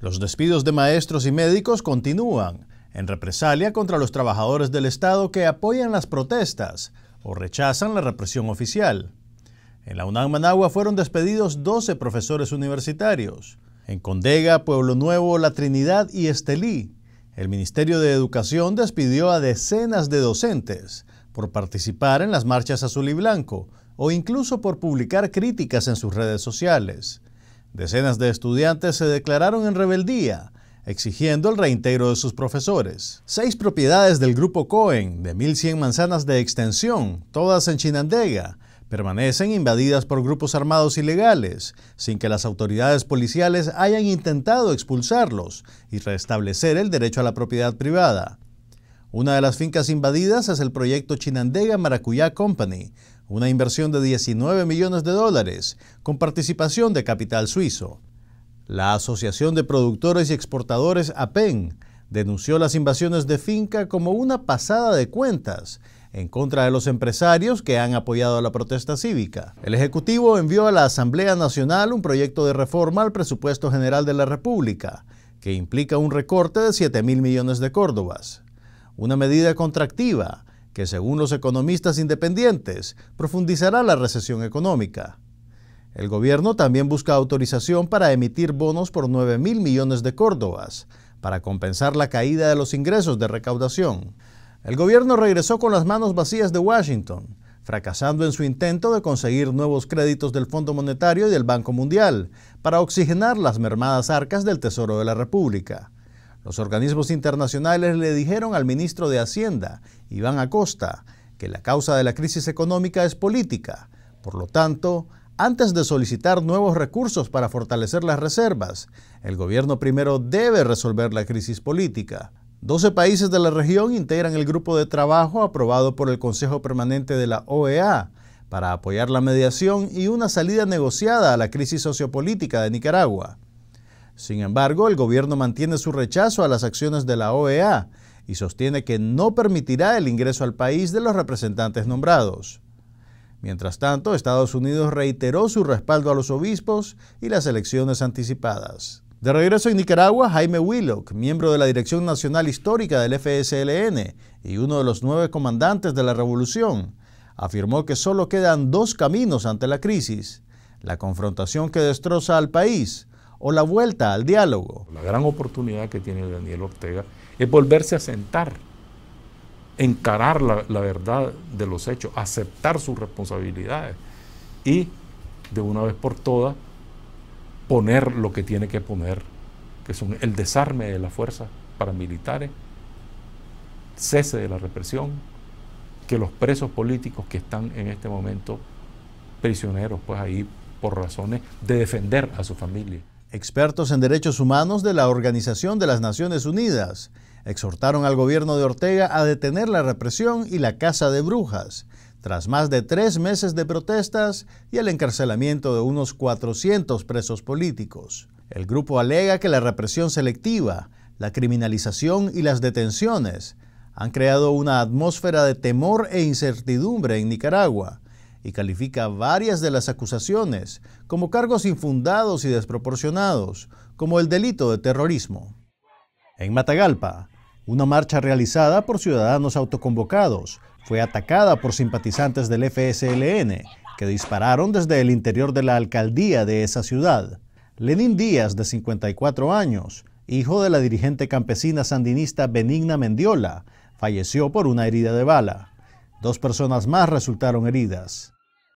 Los despidos de maestros y médicos continúan, en represalia contra los trabajadores del Estado que apoyan las protestas o rechazan la represión oficial. En la UNAM Managua fueron despedidos 12 profesores universitarios. En Condega, Pueblo Nuevo, La Trinidad y Estelí, el Ministerio de Educación despidió a decenas de docentes por participar en las marchas azul y blanco o incluso por publicar críticas en sus redes sociales. Decenas de estudiantes se declararon en rebeldía, exigiendo el reintegro de sus profesores. Seis propiedades del grupo Cohen, de 1.100 manzanas de extensión, todas en Chinandega, permanecen invadidas por grupos armados ilegales, sin que las autoridades policiales hayan intentado expulsarlos y restablecer el derecho a la propiedad privada. Una de las fincas invadidas es el proyecto Chinandega Maracuyá Company, una inversión de 19 millones de dólares, con participación de capital suizo. La Asociación de Productores y Exportadores APEN denunció las invasiones de finca como una pasada de cuentas en contra de los empresarios que han apoyado la protesta cívica. El Ejecutivo envió a la Asamblea Nacional un proyecto de reforma al presupuesto general de la República, que implica un recorte de 7 mil millones de córdobas una medida contractiva que, según los economistas independientes, profundizará la recesión económica. El gobierno también busca autorización para emitir bonos por 9 mil millones de córdobas, para compensar la caída de los ingresos de recaudación. El gobierno regresó con las manos vacías de Washington, fracasando en su intento de conseguir nuevos créditos del Fondo Monetario y del Banco Mundial para oxigenar las mermadas arcas del Tesoro de la República. Los organismos internacionales le dijeron al ministro de Hacienda, Iván Acosta, que la causa de la crisis económica es política. Por lo tanto, antes de solicitar nuevos recursos para fortalecer las reservas, el gobierno primero debe resolver la crisis política. Doce países de la región integran el grupo de trabajo aprobado por el Consejo Permanente de la OEA para apoyar la mediación y una salida negociada a la crisis sociopolítica de Nicaragua. Sin embargo, el gobierno mantiene su rechazo a las acciones de la OEA y sostiene que no permitirá el ingreso al país de los representantes nombrados. Mientras tanto, Estados Unidos reiteró su respaldo a los obispos y las elecciones anticipadas. De regreso en Nicaragua, Jaime Willock, miembro de la Dirección Nacional Histórica del FSLN y uno de los nueve comandantes de la revolución, afirmó que solo quedan dos caminos ante la crisis, la confrontación que destroza al país o la vuelta al diálogo. La gran oportunidad que tiene Daniel Ortega es volverse a sentar, encarar la, verdad de los hechos, aceptar sus responsabilidades y de una vez por todas poner lo que tiene que poner, que son el desarme de las fuerzas paramilitares, cese de la represión, que los presos políticos que están en este momento prisioneros, pues ahí por razones de defender a su familia. Expertos en derechos humanos de la Organización de las Naciones Unidas exhortaron al gobierno de Ortega a detener la represión y la caza de brujas, tras más de tres meses de protestas y el encarcelamiento de unos 400 presos políticos. El grupo alega que la represión selectiva, la criminalización y las detenciones han creado una atmósfera de temor e incertidumbre en Nicaragua, califica varias de las acusaciones como cargos infundados y desproporcionados, como el delito de terrorismo. En Matagalpa, una marcha realizada por ciudadanos autoconvocados fue atacada por simpatizantes del FSLN, que dispararon desde el interior de la alcaldía de esa ciudad. Lenín Díaz, de 54 años, hijo de la dirigente campesina sandinista Benigna Mendiola, falleció por una herida de bala. Dos personas más resultaron heridas.